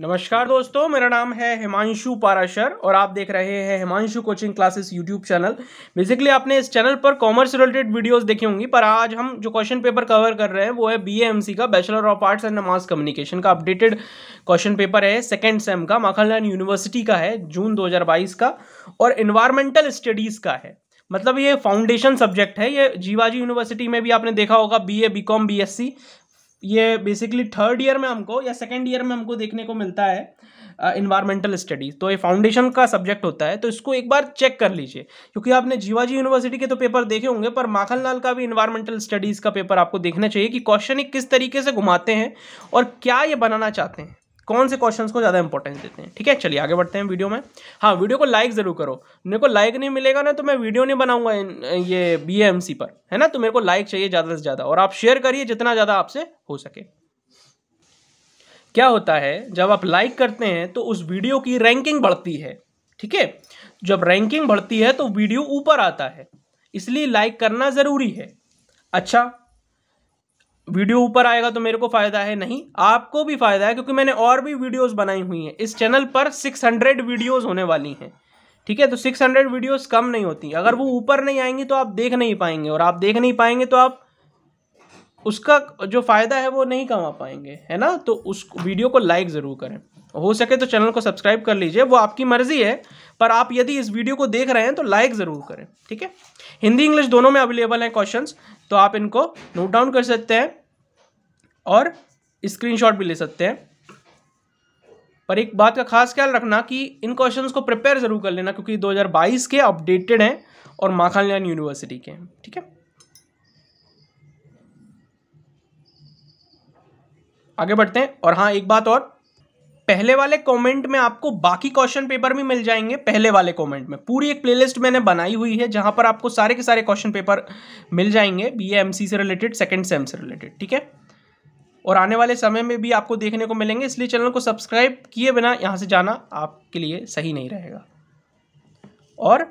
नमस्कार दोस्तों मेरा नाम है हिमांशु पाराशर और आप देख रहे हैं Himanshu coaching classes YouTube channel basically आपने इस चैनल पर कॉमर्स रिलेटेड वीडियोस देखी होंगी पर आज हम जो क्वेश्चन पेपर कवर कर रहे हैं वो है बीएमसी का bachelor of arts and mass communication का अपडेटेड क्वेश्चन पेपर है सेकेंड सेम का माखनलाल यूनिवर्सिटी का है जून दो का और इन्वायरमेंटल स्टडीज़ का है मतलब ये फाउंडेशन सब्जेक्ट है ये जीवाजी यूनिवर्सिटी में भी आपने देखा होगा बीए बीकॉम बीएससी ये बेसिकली थर्ड ईयर में हमको या सेकेंड ईयर में हमको देखने को मिलता है इन्वायरमेंटल uh, स्टडीज़ तो ये फाउंडेशन का सब्जेक्ट होता है तो इसको एक बार चेक कर लीजिए क्योंकि आपने जीवाजी यूनिवर्सिटी के तो पेपर देखे होंगे पर माखनलाल का भी इन्वायरमेंटल स्टडीज़ का पेपर आपको देखना चाहिए कि क्वेश्चन किस तरीके से घुमाते हैं और क्या ये बनाना चाहते हैं कौन से क्वेश्चंस को ज़्यादा इंपॉर्टेंस देते हैं ठीक है चलिए आगे बढ़ते हैं वीडियो में हाँ वीडियो को लाइक ज़रूर करो मेरे को लाइक नहीं मिलेगा ना तो मैं वीडियो नहीं बनाऊंगा ये बी पर है ना तो मेरे को लाइक चाहिए ज़्यादा से ज़्यादा और आप शेयर करिए जितना ज़्यादा आपसे हो सके क्या होता है जब आप लाइक करते हैं तो उस वीडियो की रैंकिंग बढ़ती है ठीक है जब रैंकिंग बढ़ती है तो वीडियो ऊपर आता है इसलिए लाइक करना ज़रूरी है अच्छा वीडियो ऊपर आएगा तो मेरे को फ़ायदा है नहीं आपको भी फ़ायदा है क्योंकि मैंने और भी वीडियोस बनाई हुई हैं इस चैनल पर 600 वीडियोस होने वाली हैं ठीक है तो 600 वीडियोस कम नहीं होती अगर वो ऊपर नहीं आएंगी तो आप देख नहीं पाएंगे और आप देख नहीं पाएंगे तो आप उसका जो फ़ायदा है वो नहीं कमा पाएंगे है ना तो उस वीडियो को लाइक ज़रूर करें हो सके तो चैनल को सब्सक्राइब कर लीजिए वो आपकी मर्ज़ी है पर आप यदि इस वीडियो को देख रहे हैं तो लाइक ज़रूर करें ठीक है हिंदी इंग्लिश दोनों में अवेलेबल हैं क्वेश्चंस तो आप इनको नोट डाउन कर सकते हैं और स्क्रीनशॉट भी ले सकते हैं पर एक बात का खास ख्याल रखना कि इन क्वेश्चंस को प्रिपेयर ज़रूर कर लेना क्योंकि 2022 के अपडेटेड हैं और माखनलान यूनिवर्सिटी के हैं ठीक है आगे बढ़ते हैं और हाँ एक बात और पहले वाले कमेंट में आपको बाकी क्वेश्चन पेपर भी मिल जाएंगे पहले वाले कमेंट में पूरी एक प्लेलिस्ट मैंने बनाई हुई है जहां पर आपको सारे के सारे क्वेश्चन पेपर मिल जाएंगे बी एमसी से रिलेटेड सेकंड सेम से रिलेटेड ठीक है और आने वाले समय में भी आपको देखने को मिलेंगे इसलिए चैनल को सब्सक्राइब किए बिना यहाँ से जाना आपके लिए सही नहीं रहेगा और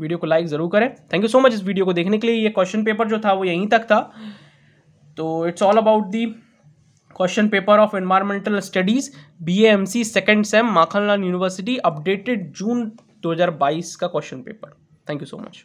वीडियो को लाइक ज़रूर करें थैंक यू सो मच इस वीडियो को देखने के लिए ये क्वेश्चन पेपर जो था वो यहीं तक था तो it's all about the question paper of environmental studies BAMC second sem Makhanlal university updated June 2022 का question paper thank you so much